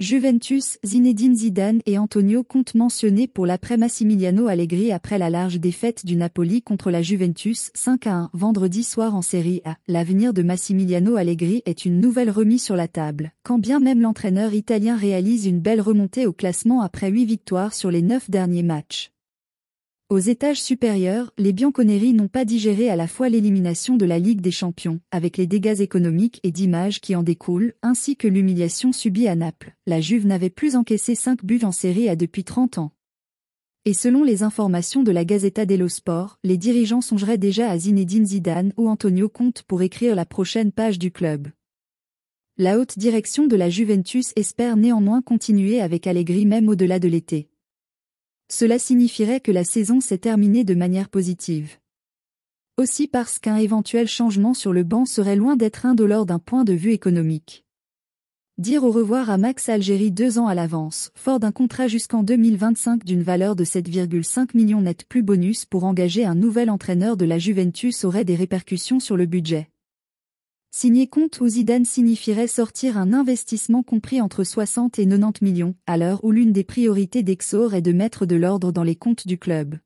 Juventus, Zinedine Zidane et Antonio Conte mentionnés pour l'après Massimiliano Allegri après la large défaite du Napoli contre la Juventus 5 à 1 vendredi soir en Série A. L'avenir de Massimiliano Allegri est une nouvelle remise sur la table. Quand bien même l'entraîneur italien réalise une belle remontée au classement après 8 victoires sur les 9 derniers matchs. Aux étages supérieurs, les Bianconeri n'ont pas digéré à la fois l'élimination de la Ligue des Champions, avec les dégâts économiques et d'image qui en découlent, ainsi que l'humiliation subie à Naples. La Juve n'avait plus encaissé cinq buts en série à depuis 30 ans. Et selon les informations de la Gazeta dello Sport, les dirigeants songeraient déjà à Zinedine Zidane ou Antonio Conte pour écrire la prochaine page du club. La haute direction de la Juventus espère néanmoins continuer avec Allegri même au-delà de l'été. Cela signifierait que la saison s'est terminée de manière positive. Aussi parce qu'un éventuel changement sur le banc serait loin d'être indolore d'un point de vue économique. Dire au revoir à Max Algérie deux ans à l'avance, fort d'un contrat jusqu'en 2025 d'une valeur de 7,5 millions net plus bonus pour engager un nouvel entraîneur de la Juventus aurait des répercussions sur le budget. Signer compte ou Zidane signifierait sortir un investissement compris entre 60 et 90 millions, à l'heure où l'une des priorités d'Exor est de mettre de l'ordre dans les comptes du club.